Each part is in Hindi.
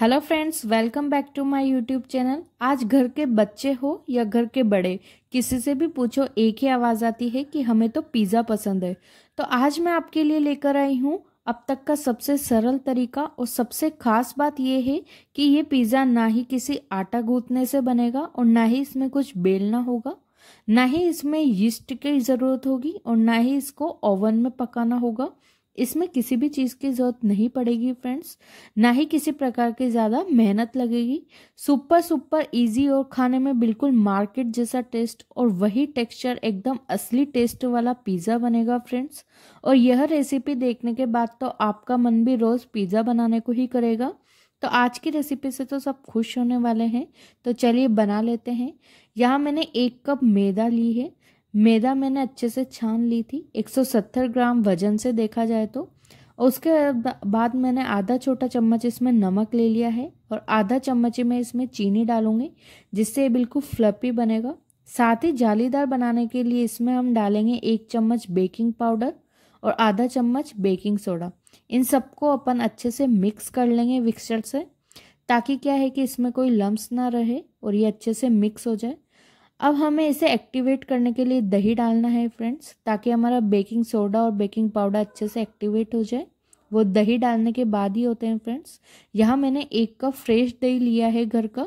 hello friends welcome back to my YouTube channel आज घर के बच्चे हो या घर के बड़े किसी से भी पूछो एक ही आवाज़ आती है कि हमें तो पिज़्ज़ा पसंद है तो आज मैं आपके लिए लेकर आई हूँ अब तक का सबसे सरल तरीका और सबसे खास बात यह है कि ये पिज़्ज़ा ना ही किसी आटा गूंथने से बनेगा और ना ही इसमें कुछ बेलना होगा ना ही इसमें यीस्ट की ज़रूरत होगी और ना ही इसको ओवन में पकाना होगा इसमें किसी भी चीज़ की ज़रूरत नहीं पड़ेगी फ्रेंड्स ना ही किसी प्रकार की ज़्यादा मेहनत लगेगी सुपर सुपर इजी और खाने में बिल्कुल मार्केट जैसा टेस्ट और वही टेक्सचर एकदम असली टेस्ट वाला पिज़्ज़ा बनेगा फ्रेंड्स और यह रेसिपी देखने के बाद तो आपका मन भी रोज़ पिज़्ज़ा बनाने को ही करेगा तो आज की रेसिपी से तो सब खुश होने वाले हैं तो चलिए बना लेते हैं यहाँ मैंने एक कप मैदा ली है मैदा मैंने अच्छे से छान ली थी 170 ग्राम वजन से देखा जाए तो और उसके बाद मैंने आधा छोटा चम्मच इसमें नमक ले लिया है और आधा चम्मच में इसमें चीनी डालूंगी जिससे ये बिल्कुल फ्लपी बनेगा साथ ही जालीदार बनाने के लिए इसमें हम डालेंगे एक चम्मच बेकिंग पाउडर और आधा चम्मच बेकिंग सोडा इन सबको अपन अच्छे से मिक्स कर लेंगे विक्सचर से ताकि क्या है कि इसमें कोई लम्स ना रहे और ये अच्छे से मिक्स हो जाए अब हमें इसे एक्टिवेट करने के लिए दही डालना है फ्रेंड्स ताकि हमारा बेकिंग सोडा और बेकिंग पाउडर अच्छे से एक्टिवेट हो जाए वो दही डालने के बाद ही होते हैं फ्रेंड्स यहाँ मैंने एक कप फ्रेश दही लिया है घर का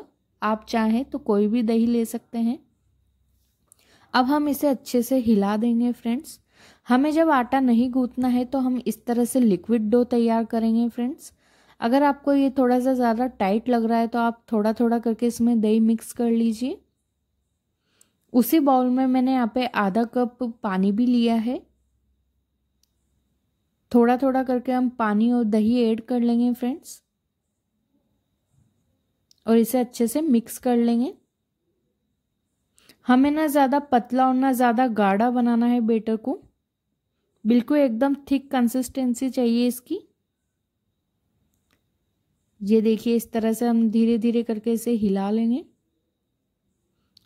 आप चाहें तो कोई भी दही ले सकते हैं अब हम इसे अच्छे से हिला देंगे फ्रेंड्स हमें जब आटा नहीं गूंथना है तो हम इस तरह से लिक्विड डो तैयार करेंगे फ्रेंड्स अगर आपको ये थोड़ा सा ज़्यादा टाइट लग रहा है तो आप थोड़ा थोड़ा करके इसमें दही मिक्स कर लीजिए उसी बाउल में मैंने यहाँ पे आधा कप पानी भी लिया है थोड़ा थोड़ा करके हम पानी और दही ऐड कर लेंगे फ्रेंड्स और इसे अच्छे से मिक्स कर लेंगे हमें ना ज़्यादा पतला और ना ज़्यादा गाढ़ा बनाना है बेटर को बिल्कुल एकदम थिक कंसिस्टेंसी चाहिए इसकी ये देखिए इस तरह से हम धीरे धीरे करके इसे हिला लेंगे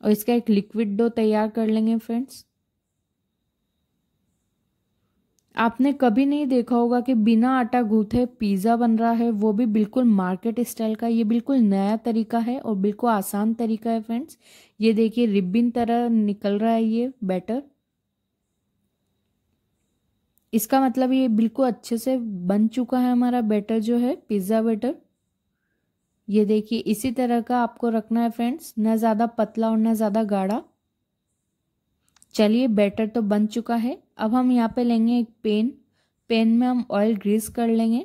और इसका एक लिक्विड डो तैयार कर लेंगे फ्रेंड्स आपने कभी नहीं देखा होगा कि बिना आटा गूंथे पिज़्ज़ा बन रहा है वो भी बिल्कुल मार्केट स्टाइल का ये बिल्कुल नया तरीका है और बिल्कुल आसान तरीका है फ्रेंड्स ये देखिए रिबिन तरह निकल रहा है ये बैटर इसका मतलब ये बिल्कुल अच्छे से बन चुका है हमारा बैटर जो है पिज़्ज़ा बैटर ये देखिए इसी तरह का आपको रखना है फ्रेंड्स ना ज़्यादा पतला और ना ज़्यादा गाढ़ा चलिए बैटर तो बन चुका है अब हम यहाँ पे लेंगे एक पेन पेन में हम ऑयल ग्रीस कर लेंगे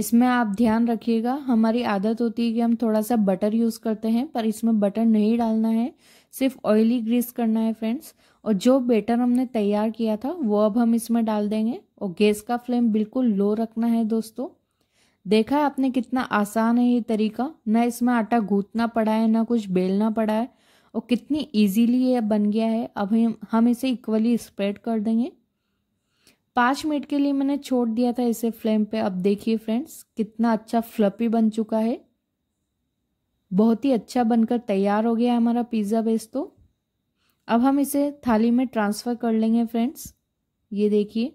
इसमें आप ध्यान रखिएगा हमारी आदत होती है कि हम थोड़ा सा बटर यूज़ करते हैं पर इसमें बटर नहीं डालना है सिर्फ ऑयली ग्रीस करना है फ्रेंड्स और जो बेटर हमने तैयार किया था वो अब हम इसमें डाल देंगे और गैस का फ्लेम बिल्कुल लो रखना है दोस्तों देखा है आपने कितना आसान है ये तरीका ना इसमें आटा गूंथना पड़ा है ना कुछ बेलना पड़ा है और कितनी इजीली ये बन गया है अब हम हम इसे इक्वली स्प्रेड कर देंगे पाँच मिनट के लिए मैंने छोड़ दिया था इसे फ्लेम पे अब देखिए फ्रेंड्स कितना अच्छा फ्लपी बन चुका है बहुत ही अच्छा बनकर तैयार हो गया है हमारा पिज़्ज़ा बेस तो अब हम इसे थाली में ट्रांसफ़र कर लेंगे फ्रेंड्स ये देखिए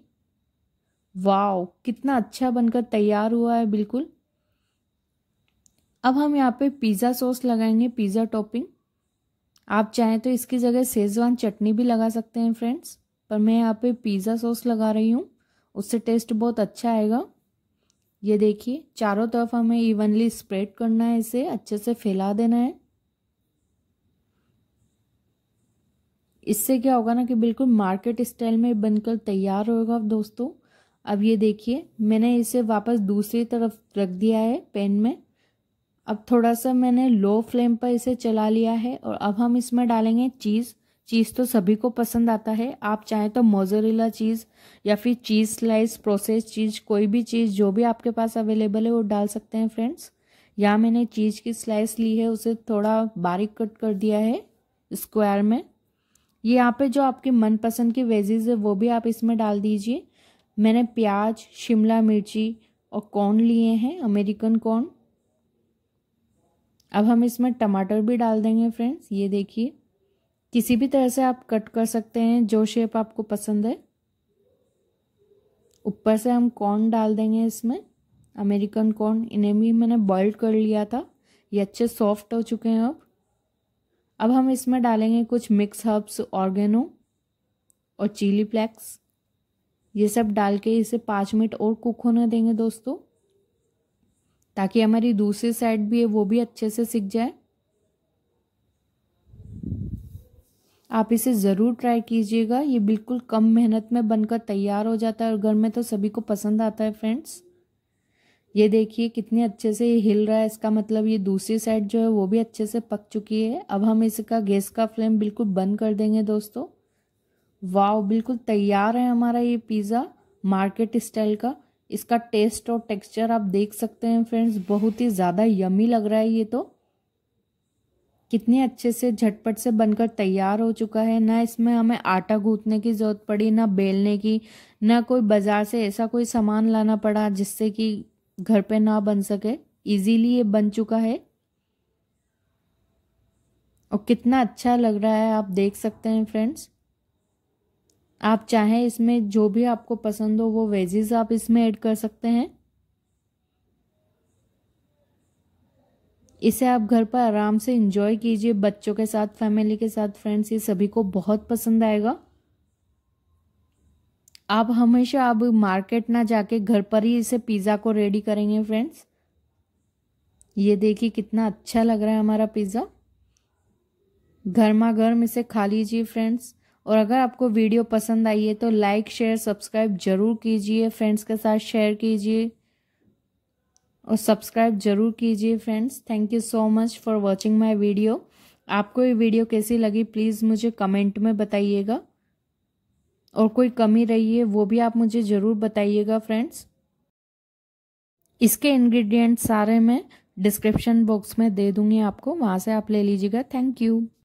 वाओ कितना अच्छा बनकर तैयार हुआ है बिल्कुल अब हम यहाँ पे पिज़्ज़ा सॉस लगाएंगे पिज़्ज़ा टॉपिंग आप चाहें तो इसकी जगह सेजवान चटनी भी लगा सकते हैं फ्रेंड्स पर मैं यहाँ पे पिज़्ज़ा सॉस लगा रही हूँ उससे टेस्ट बहुत अच्छा आएगा ये देखिए चारों तरफ हमें इवनली स्प्रेड करना है इसे अच्छे से फैला देना है इससे क्या होगा ना कि बिल्कुल मार्केट स्टाइल में बनकर तैयार होगा दोस्तों अब ये देखिए मैंने इसे वापस दूसरी तरफ रख दिया है पेन में अब थोड़ा सा मैंने लो फ्लेम पर इसे चला लिया है और अब हम इसमें डालेंगे चीज़ चीज़ तो सभी को पसंद आता है आप चाहें तो मोजरेला चीज़ या फिर चीज़ स्लाइस प्रोसेस चीज़ कोई भी चीज़ जो भी आपके पास अवेलेबल है वो डाल सकते हैं फ्रेंड्स यहाँ मैंने चीज़ की स्लाइस ली है उसे थोड़ा बारीक कट कर दिया है स्क्वायर में ये यहाँ पे जो आपके मनपसंद की वेजेज़ है वो भी आप इसमें डाल दीजिए मैंने प्याज शिमला मिर्ची और कॉर्न लिए हैं अमेरिकन कॉर्न अब हम इसमें टमाटर भी डाल देंगे फ्रेंड्स ये देखिए किसी भी तरह से आप कट कर सकते हैं जो शेप आपको पसंद है ऊपर से हम कॉर्न डाल देंगे इसमें अमेरिकन कॉर्न इन्हें भी मैंने बॉइल्ड कर लिया था ये अच्छे सॉफ्ट हो चुके हैं अब अब हम इसमें डालेंगे कुछ मिक्स हर्ब्स ऑर्गेनो और चिली फ्लैक्स ये सब डाल के इसे पाँच मिनट और कुक होने देंगे दोस्तों ताकि हमारी दूसरी साइड भी है वो भी अच्छे से सीख जाए आप इसे ज़रूर ट्राई कीजिएगा ये बिल्कुल कम मेहनत में बनकर तैयार हो जाता है और घर में तो सभी को पसंद आता है फ्रेंड्स ये देखिए कितने अच्छे से ये हिल रहा है इसका मतलब ये दूसरी साइड जो है वो भी अच्छे से पक चुकी है अब हम इसका गैस का फ्लेम बिल्कुल बंद कर देंगे दोस्तों वाह बिल्कुल तैयार है हमारा ये पिज़्ज़ा मार्केट स्टाइल का इसका टेस्ट और टेक्सचर आप देख सकते हैं फ्रेंड्स बहुत ही ज़्यादा यमी लग रहा है ये तो कितने अच्छे से झटपट से बनकर तैयार हो चुका है ना इसमें हमें आटा गूंथने की ज़रूरत पड़ी ना बेलने की ना कोई बाज़ार से ऐसा कोई सामान लाना पड़ा जिससे कि घर पे ना बन सके इजीली ये बन चुका है और कितना अच्छा लग रहा है आप देख सकते हैं फ्रेंड्स आप चाहें इसमें जो भी आपको पसंद हो वो वेजेस आप इसमें ऐड कर सकते हैं इसे आप घर पर आराम से इंजॉय कीजिए बच्चों के साथ फैमिली के साथ फ्रेंड्स ये सभी को बहुत पसंद आएगा आप हमेशा अब मार्केट ना जाके घर पर ही इसे पिज़्ज़ा को रेडी करेंगे फ्रेंड्स ये देखिए कितना अच्छा लग रहा है हमारा पिज़्ज़ा गर्मा गर्म इसे खा लीजिए फ्रेंड्स और अगर आपको वीडियो पसंद आई है तो लाइक शेयर सब्सक्राइब ज़रूर कीजिए फ्रेंड्स के साथ शेयर कीजिए और सब्सक्राइब ज़रूर कीजिए friends thank you so much for watching my video आपको ये वीडियो कैसी लगी प्लीज़ मुझे कमेंट में बताइएगा और कोई कमी रही है वो भी आप मुझे ज़रूर बताइएगा फ्रेंड्स इसके इंग्रेडिएंट्स सारे मैं डिस्क्रिप्शन बॉक्स में दे दूँगी आपको वहाँ से आप ले लीजिएगा थैंक यू